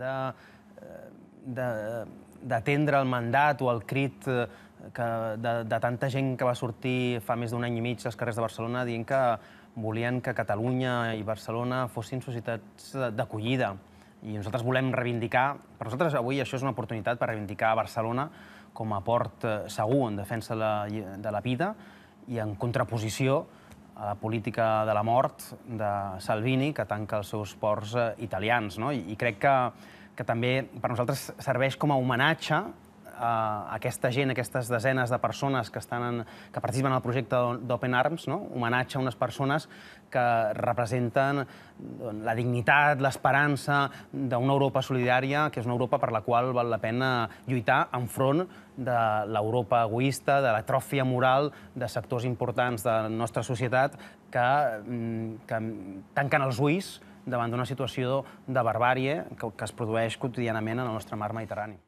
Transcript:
Eh, d'atendre el mandat o el crit eh, que, de, de tanta gent que va sortir fa més d'un any i mig als carrers de Barcelona dient que volien que Catalunya i Barcelona fossin societats d'acollida. I nosaltres volem reivindicar... Per nosaltres avui això és una oportunitat per reivindicar Barcelona com a port eh, segur en defensa de la, de la vida i en contraposició a la política de la mort de Salvini, que tanca els seus ports eh, italians. No? I, I crec que, que també per nosaltres serveix com a homenatge eh, aquesta gent, aquestes desenes de persones que, estan en, que participen al projecte d'Open Arms, no? homenatge a unes persones que representen doncs, la dignitat, l'esperança d'una Europa solidària, que és una Europa per la qual val la pena lluitar enfront de l'Europa egoista, de la tròfia moral de sectors importants de la nostra societat que, mm, que tanquen els ulls davant d'una situació de barbàrie que, que es produeix quotidianament en el nostre mar Mediterrani.